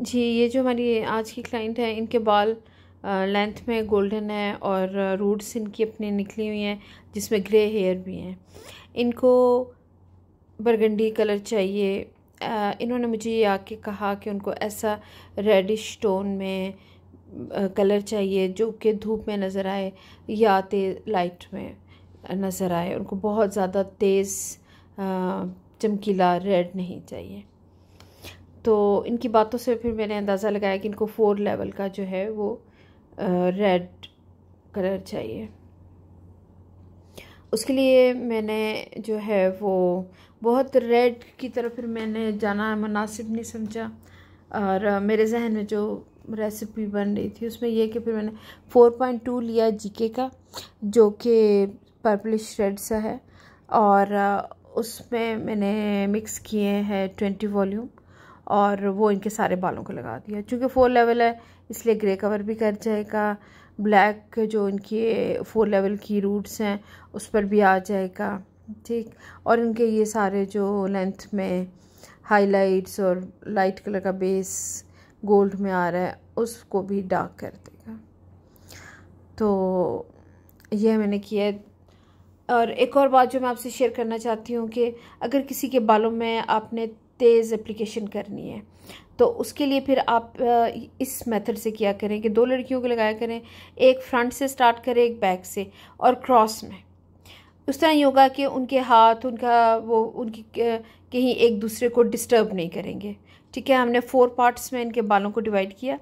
जी ये जो हमारी आज की क्लाइंट है इनके बाल लेंथ में गोल्डन है और रूट्स इनकी अपनी निकली हुई हैं जिसमें ग्रे हेयर भी हैं इनको बरगंडी कलर चाहिए इन्होंने मुझे ये आके कहा कि उनको ऐसा रेडिश टोन में कलर चाहिए जो कि धूप में नज़र आए या तेज लाइट में नज़र आए उनको बहुत ज़्यादा तेज़ चमकीला रेड नहीं चाहिए तो इनकी बातों से फिर मैंने अंदाज़ा लगाया कि इनको फोर लेवल का जो है वो रेड कलर चाहिए उसके लिए मैंने जो है वो बहुत रेड की तरफ फिर मैंने जाना मुनासिब नहीं समझा और मेरे जहन में जो रेसिपी बन रही थी उसमें यह कि फिर मैंने 4.2 लिया जीके का जो कि पर्पलिश रेड सा है और उसमें मैंने मिक्स किए हैं 20 वॉल्यूम और वो इनके सारे बालों को लगा दिया चूँकि फोर लेवल है इसलिए ग्रे कवर भी कर जाएगा ब्लैक जो इनके फोर लेवल की रूट्स हैं उस पर भी आ जाएगा ठीक और इनके ये सारे जो लेंथ में हाइलाइट्स और लाइट कलर का बेस गोल्ड में आ रहा है उसको भी डार्क कर देगा तो यह मैंने किया है और एक और बात जो मैं आपसे शेयर करना चाहती हूँ कि अगर किसी के बालों में आपने तेज़ एप्लीकेशन करनी है तो उसके लिए फिर आप इस मेथड से किया करें कि दो लड़कियों को लगाया करें एक फ्रंट से स्टार्ट करें एक बैक से और क्रॉस में उस तरह ही होगा कि उनके हाथ उनका वो उनकी कहीं एक दूसरे को डिस्टर्ब नहीं करेंगे ठीक है हमने फोर पार्ट्स में इनके बालों को डिवाइड किया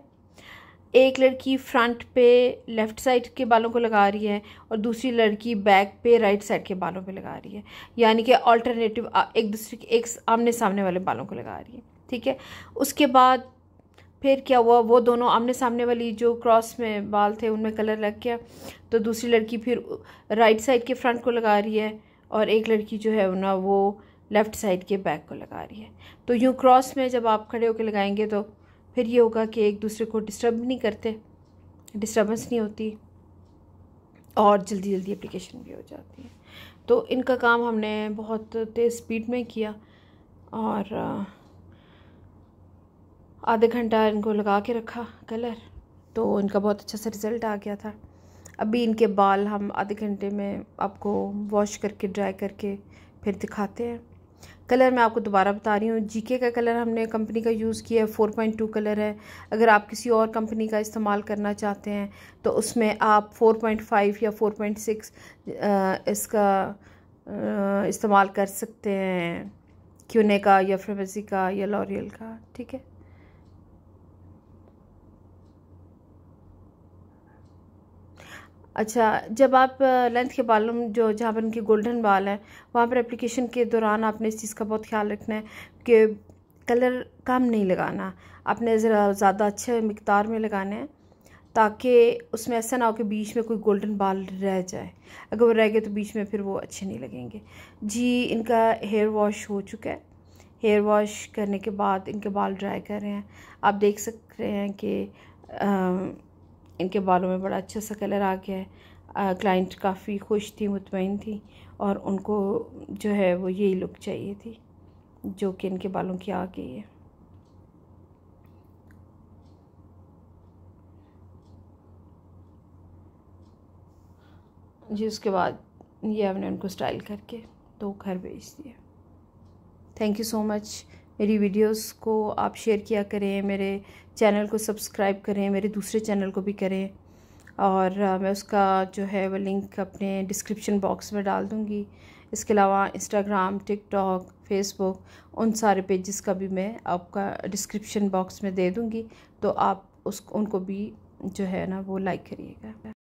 एक लड़की फ्रंट पे लेफ़्ट साइड के बालों को लगा रही है और दूसरी लड़की बैक पे राइट साइड के बालों पे लगा रही है यानी कि अल्टरनेटिव एक दूसरे के एक आमने सामने वाले बालों को लगा रही है ठीक है उसके बाद फिर क्या हुआ वो दोनों आमने सामने वाली जो क्रॉस में बाल थे उनमें कलर लग गया तो दूसरी लड़की फिर राइट साइड के फ्रंट को लगा रही है और एक लड़की जो है ना वो लेफ़्ट साइड के बैक को लगा रही है तो यूँ क्रॉस में जब आप खड़े होकर लगाएंगे तो फिर ये होगा कि एक दूसरे को डिस्टर्ब नहीं करते डिस्टर्बेंस नहीं होती और जल्दी जल्दी एप्लीकेशन भी हो जाती है तो इनका काम हमने बहुत तेज़ स्पीड में किया और आधे घंटा इनको लगा के रखा कलर तो इनका बहुत अच्छा सा रिज़ल्ट आ गया था अभी इनके बाल हम आधे घंटे में आपको वॉश करके ड्राई करके फिर दिखाते हैं कलर मैं आपको दोबारा बता रही हूँ जीके का कलर हमने कंपनी का यूज़ किया है फ़ोर पॉइंट टू कलर है अगर आप किसी और कंपनी का इस्तेमाल करना चाहते हैं तो उसमें आप फ़ोर पॉइंट फाइव या फ़ोर पॉइंट सिक्स इसका इस्तेमाल कर सकते हैं क्यूने का या फ्रेमेसी का या लॉरियल का ठीक है अच्छा जब आप लेंथ के बालों में जो जहाँ पर उनके गोल्डन बाल हैं वहाँ पर एप्लीकेशन के दौरान आपने इस चीज़ का बहुत ख्याल रखना है कि कलर कम नहीं लगाना आपने ज़रा ज़्यादा अच्छे मकदार में लगाना है ताकि उसमें ऐसा ना हो कि बीच में कोई गोल्डन बाल रह जाए अगर वो रह गए तो बीच में फिर वो अच्छे नहीं लगेंगे जी इनका हेयर वॉश हो चुका है हेयर वॉश करने के बाद इनके बाल ड्राई कर रहे हैं आप देख सक रहे हैं कि इनके बालों में बड़ा अच्छा सा कलर आ गया है क्लाइंट काफ़ी खुश थी मुतमिन थी और उनको जो है वो यही लुक चाहिए थी जो कि इनके बालों की आ गई है जी उसके बाद ये हमने उनको स्टाइल करके तो घर भेज दिया थैंक यू सो मच मेरी वीडियोस को आप शेयर किया करें मेरे चैनल को सब्सक्राइब करें मेरे दूसरे चैनल को भी करें और मैं उसका जो है वो लिंक अपने डिस्क्रिप्शन बॉक्स में डाल दूँगी इसके अलावा इंस्टाग्राम टिकटॉक फेसबुक उन सारे पेजेस का भी मैं आपका डिस्क्रिप्शन बॉक्स में दे दूँगी तो आप उस उनको भी जो है ना वो लाइक करिएगा